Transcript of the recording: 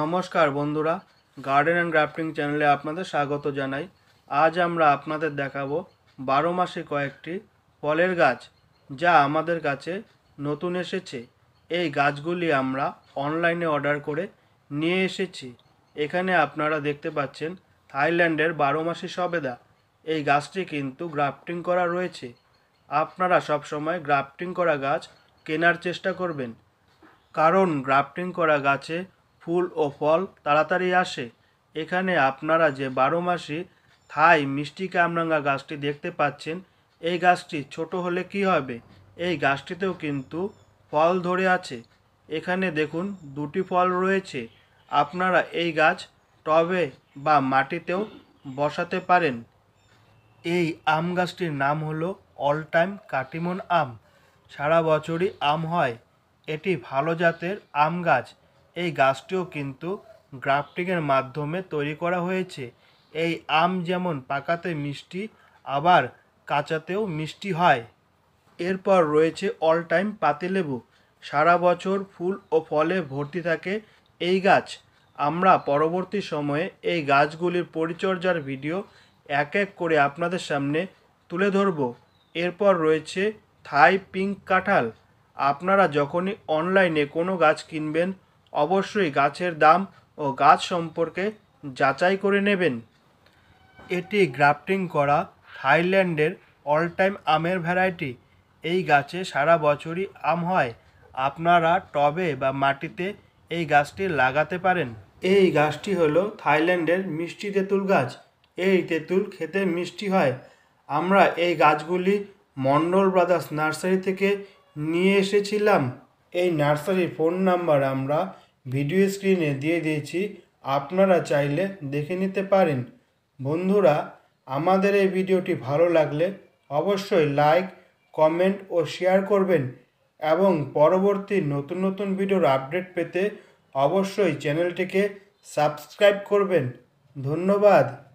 নমস্কার বন্ধুরা garden and grafting চ্যানেলে আপনাদের স্বাগত জানাই আজ আমরা আপনাদের দেখাবো বারো মাসে কয়েকটি ফলের গাছ যা আমাদের কাছে নতুন এসেছে এই গাছগুলি আমরা অনলাইনে অর্ডার করে নিয়ে এসেছি এখানে আপনারা দেখতে পাচ্ছেন থাইল্যান্ডের বারো মাসি সবেদা এই গাছটি কিন্তু গ্রাফটিং করা রয়েছে আপনারা সবসময় গ্রাফটিং করা গাছ কেনার চেষ্টা করবেন কারণ গ্রাফটিং করা গাছে ফুল ও ফল তাড়াতাড়ি আসে এখানে আপনারা যে বারো মাসি থাই মিষ্টি কামরাঙ্গা গাছটি দেখতে পাচ্ছেন এই গাছটি ছোট হলে কি হবে এই গাছটিতেও কিন্তু ফল ধরে আছে এখানে দেখুন দুটি ফল রয়েছে আপনারা এই গাছ টবে বা মাটিতেও বসাতে পারেন এই আম গাছটির নাম হলো অল টাইম কাটিমন আম সারা বছরই আম হয় এটি ভালো জাতের আম গাছ এই গাছটিও কিন্তু গ্রাফটিংয়ের মাধ্যমে তৈরি করা হয়েছে এই আম যেমন পাকাতে মিষ্টি আবার কাঁচাতেও মিষ্টি হয় এরপর রয়েছে অল টাইম পাতিলেবু সারা বছর ফুল ও ফলে ভর্তি থাকে এই গাছ আমরা পরবর্তী সময়ে এই গাছগুলির পরিচর্যার ভিডিও এক এক করে আপনাদের সামনে তুলে ধরব এরপর রয়েছে থাই পিঙ্ক কাঁঠাল আপনারা যখনই অনলাইনে কোনো গাছ কিনবেন অবশ্যই গাছের দাম ও গাছ সম্পর্কে যাচাই করে নেবেন এটি গ্রাফটিং করা থাইল্যান্ডের অল টাইম আমের ভ্যারাইটি এই গাছে সারা বছরই আম হয় আপনারা টবে বা মাটিতে এই গাছটি লাগাতে পারেন এই গাছটি হলো থাইল্যান্ডের মিষ্টি তেঁতুল গাছ এই তেঁতুল খেতে মিষ্টি হয় আমরা এই গাছগুলি মণ্ডল ব্রাদার্স নার্সারি থেকে নিয়ে এসেছিলাম এই নার্সারির ফোন নাম্বার আমরা ভিডিও স্ক্রিনে দিয়ে দিয়েছি আপনারা চাইলে দেখে নিতে পারেন বন্ধুরা আমাদের এই ভিডিওটি ভালো লাগলে অবশ্যই লাইক কমেন্ট ও শেয়ার করবেন এবং পরবর্তী নতুন নতুন ভিডিওর আপডেট পেতে অবশ্যই চ্যানেলটিকে সাবস্ক্রাইব করবেন ধন্যবাদ